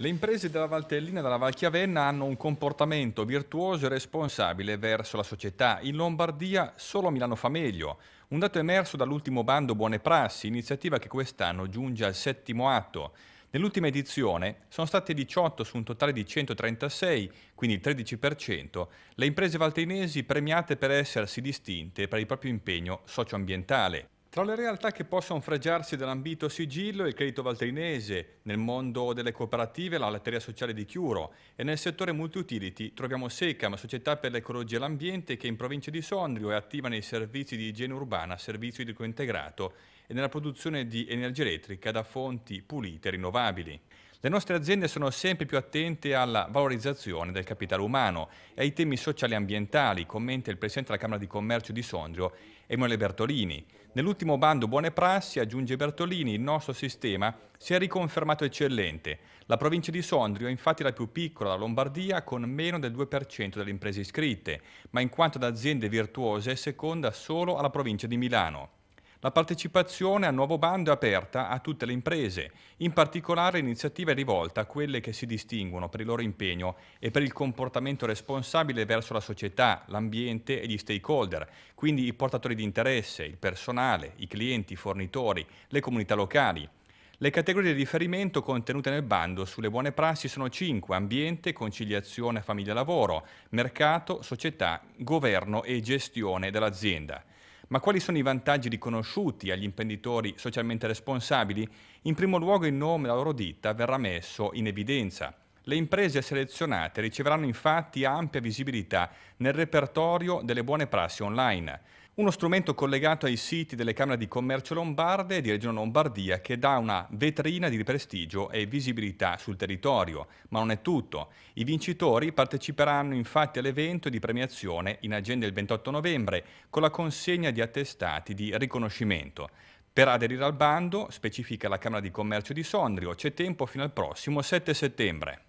Le imprese della Valtellina e della Valchiavenna hanno un comportamento virtuoso e responsabile verso la società. In Lombardia solo Milano fa meglio. Un dato emerso dall'ultimo bando Buone Prassi, iniziativa che quest'anno giunge al settimo atto. Nell'ultima edizione sono state 18 su un totale di 136, quindi il 13%, le imprese valtellinesi premiate per essersi distinte per il proprio impegno socioambientale. Tra le realtà che possono fregiarsi dell'ambito sigillo il credito valtrinese, nel mondo delle cooperative la letteria sociale di Chiuro e nel settore multi-utility troviamo Secam, società per l'ecologia e l'ambiente che in provincia di Sondrio è attiva nei servizi di igiene urbana, servizio idrico integrato e nella produzione di energia elettrica da fonti pulite e rinnovabili. Le nostre aziende sono sempre più attente alla valorizzazione del capitale umano e ai temi sociali e ambientali, commenta il Presidente della Camera di Commercio di Sondrio, Emanuele Bertolini. Nell'ultimo bando Buone Prassi, aggiunge Bertolini, il nostro sistema si è riconfermato eccellente. La provincia di Sondrio è infatti la più piccola della Lombardia con meno del 2% delle imprese iscritte, ma in quanto ad aziende virtuose è seconda solo alla provincia di Milano. La partecipazione al nuovo bando è aperta a tutte le imprese, in particolare l'iniziativa è rivolta a quelle che si distinguono per il loro impegno e per il comportamento responsabile verso la società, l'ambiente e gli stakeholder, quindi i portatori di interesse, il personale, i clienti, i fornitori, le comunità locali. Le categorie di riferimento contenute nel bando sulle buone prassi sono 5, ambiente, conciliazione famiglia-lavoro, mercato, società, governo e gestione dell'azienda. Ma quali sono i vantaggi riconosciuti agli imprenditori socialmente responsabili? In primo luogo il nome della loro ditta verrà messo in evidenza. Le imprese selezionate riceveranno infatti ampia visibilità nel repertorio delle buone prassi online, uno strumento collegato ai siti delle Camere di Commercio Lombarde e di Regione Lombardia che dà una vetrina di prestigio e visibilità sul territorio. Ma non è tutto. I vincitori parteciperanno infatti all'evento di premiazione in agenda il 28 novembre con la consegna di attestati di riconoscimento. Per aderire al bando, specifica la Camera di Commercio di Sondrio, c'è tempo fino al prossimo 7 settembre.